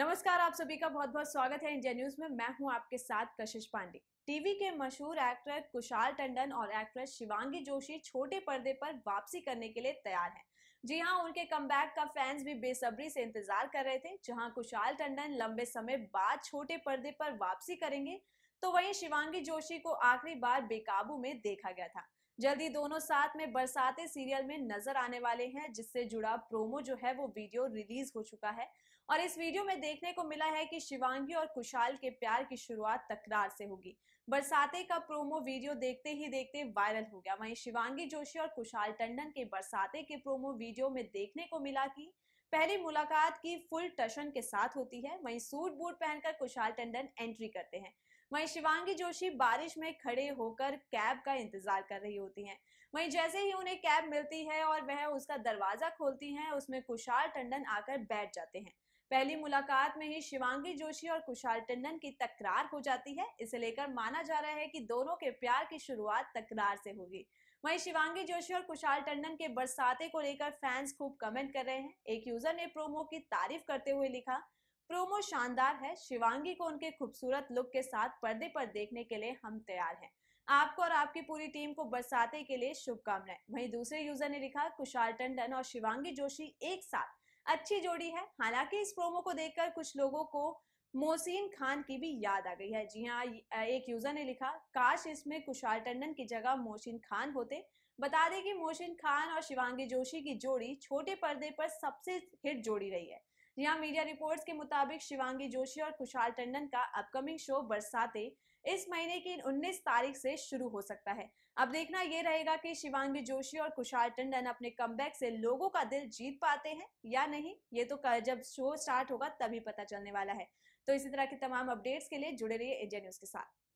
नमस्कार आप सभी का बहुत बहुत स्वागत है इंडिया न्यूज में मैं हूं आपके साथ कशिश पांडे टीवी के मशहूर एक्टर कुशाल टंडन और एक्ट्रेस शिवांगी जोशी छोटे पर्दे पर वापसी करने के लिए तैयार हैं जी हां उनके कम का फैंस भी बेसब्री से इंतजार कर रहे थे जहां कुशाल टंडन लंबे समय बाद छोटे पर्दे पर वापसी करेंगे तो वहीं शिवांगी जोशी को आखिरी बार बेकाबू में देखा गया था जल्द ही दोनों साथ में बरसाते सीरियल में नजर आने वाले हैं जिससे जुड़ा प्रोमो जो है वो वीडियो रिलीज हो चुका है और इस वीडियो में देखने को मिला है कि शिवांगी और कुशाल के प्यार की शुरुआत तकरार से होगी बरसाते का प्रोमो वीडियो देखते ही देखते वायरल हो गया वहीं शिवांगी जोशी और कुशाल टंडन के बरसाते के प्रोमो वीडियो में देखने को मिला कि पहली मुलाकात की फुल टशन के साथ होती है वहीं सूट बूट पहनकर कुशाल टंडन एंट्री करते हैं वहीं शिवांगी जोशी बारिश में खड़े होकर कैब का इंतजार कर रही होती हैं वहीं जैसे ही उन्हें कैब मिलती है और वह उसका दरवाजा खोलती हैं उसमें कुशाल टंडन आकर बैठ जाते हैं पहली मुलाकात में ही शिवांगी जोशी और कुशाल टंडन की तकरार हो जाती है इसे लेकर माना जा रहा है कि दोनों के प्यार की शुरुआत तकरार से होगी वहीं शिवांगी जोशी और कुशाल टंडन के बरसाते को लेकर फैंस खूब कमेंट कर रहे हैं एक यूजर ने प्रोमो की तारीफ करते हुए लिखा प्रोमो शानदार है शिवांगी को उनके खूबसूरत लुक के साथ पर्दे पर देखने के लिए हम तैयार हैं आपको और आपकी पूरी टीम को बरसाते के लिए शुभकामनाएं वहीं दूसरे यूजर ने लिखा कुशाल टंडन और शिवांगी जोशी एक साथ अच्छी जोड़ी है हालांकि इस प्रोमो को देखकर कुछ लोगों को मोहसिन खान की भी याद आ गई है जी हाँ एक यूजर ने लिखा काश इसमें कुशाल टंडन की जगह मोहसिन खान होते बता दें कि मोहसिन खान और शिवांगी जोशी की जोड़ी छोटे पर्दे पर सबसे हिट जोड़ी रही है जी मीडिया रिपोर्ट्स के मुताबिक शिवांगी जोशी और खुशहाल टंडन का अपकमिंग शो बरसाते इस महीने की 19 तारीख से शुरू हो सकता है अब देखना यह रहेगा कि शिवांगी जोशी और खुशहाल टंडन अपने कम से लोगों का दिल जीत पाते हैं या नहीं ये तो जब शो स्टार्ट होगा तभी पता चलने वाला है तो इसी तरह की तमाम अपडेट्स के लिए जुड़े रहिए इंडिया न्यूज के साथ